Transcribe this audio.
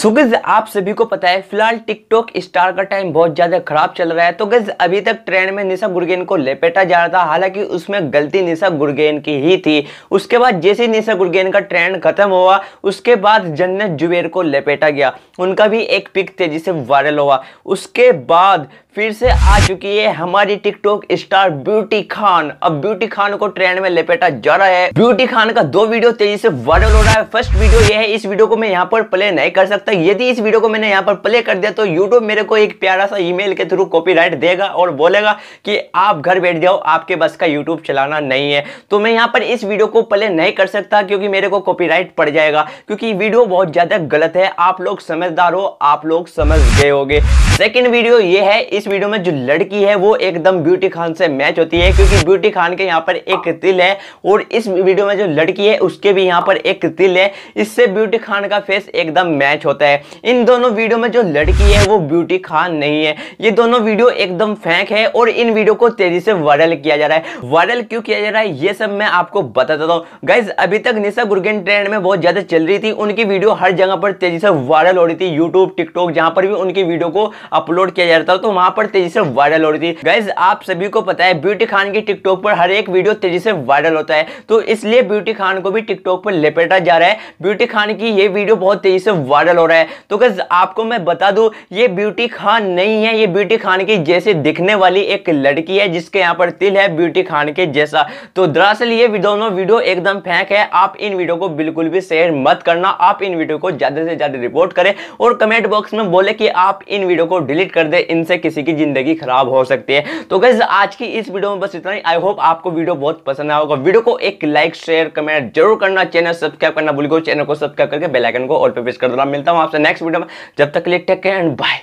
सुगज आप सभी को पता है फिलहाल टिकटॉक स्टार का टाइम बहुत ज़्यादा खराब चल रहा है तो गज अभी तक ट्रेंड में निशा गुरगेन को लपेटा जा रहा था हालांकि उसमें गलती निशा गुरगेन की ही थी उसके बाद जैसे निशा गुरगेन का ट्रेंड खत्म हुआ उसके बाद जन्नत जुबेर को लपेटा गया उनका भी एक पिक तेजी से वायरल हुआ उसके बाद फिर से आ चुकी है हमारी टिकटॉक स्टार ब्यूटी खान अब ब्यूटी खान को ट्रेंड में लपेटा जा रहा है ब्यूटी खान का दो वीडियो तेजी से वायरल हो रहा है फर्स्ट वीडियो ये है इस वीडियो को मैं यहाँ पर प्ले नहीं कर सकता यदि इस वीडियो को मैंने यहाँ पर प्ले कर दिया तो यूट्यूब मेरे को एक प्यारा सा ईमेल के थ्रू कॉपी देगा और बोलेगा कि आप घर बैठ जाओ आपके बस का यूट्यूब चलाना नहीं है तो मैं यहाँ पर इस वीडियो को प्ले नहीं कर सकता क्योंकि मेरे को कॉपी पड़ जाएगा क्योंकि वीडियो बहुत ज्यादा गलत है आप लोग समझदार हो आप लोग समझ गए होगे सेकेंड वीडियो ये है इस वीडियो में जो लड़की है वो एकदम ब्यूटी खान से मैच होती है क्योंकि ब्यूटी खान के यहाँ पर एक तिल है और इस वीडियो में जो लड़की है उसके भी यहाँ पर एक तिल है इससे ब्यूटी खान का फेस एकदम मैच होता है इन दोनों वीडियो में जो लड़की है वो ब्यूटी खान नहीं है ये दोनों वीडियो एकदम फेंक है और इन वीडियो को तेजी से वायरल किया जा रहा है वायरल क्यों किया जा रहा है ये सब मैं आपको बता देता हूँ गाइज अभी तक निशा गुर्गेन ट्रेंड में बहुत ज्यादा चल रही थी उनकी वीडियो हर जगह पर तेजी से वायरल हो रही थी यूट्यूब टिकटॉक जहां पर भी उनकी वीडियो को अपलोड किया जा रहा था तो वहां पर तेजी से वायरल हो रही थी गाइज आप सभी को पता है ब्यूटी खान की टिकटॉक पर हर एक वीडियो तेजी से वायरल होता है तो इसलिए ब्यूटी खान को भी टिकटॉक पर लपेटा जा रहा है ब्यूटी खान की ये वीडियो बहुत तेजी से वायरल हो रहा है तो गैस आपको मैं बता दू ये ब्यूटी खान नहीं है ये ब्यूटी खान की जैसे दिखने वाली एक लड़की है जिसके यहाँ पर तिल है ब्यूटी खान के जैसा तो दरअसल ये दोनों वीडियो एकदम फेंक है आप इन वीडियो को बिल्कुल भी शेयर मत करना आप इन वीडियो को ज्यादा से ज्यादा रिपोर्ट करें और कमेंट बॉक्स में बोले कि आप इन वीडियो को डिलीट कर दे इनसे किसी किसी की ज़िंदगी खराब हो सकती है तो गैस आज की इस वीडियो में बस इतना ही आई होप आपको वीडियो बहुत पसंद आया होगा वीडियो को एक लाइक शेयर कमेंट जरूर करना चैनल सब्सक्राइब करना भूल चैनल को सब्सक्राइब करके बेलाइकन को और पे प्रेस कर देना मिलता हूँ आपसे नेक्स्ट वीडियो में जब तक लिए टेक केयर एंड बाय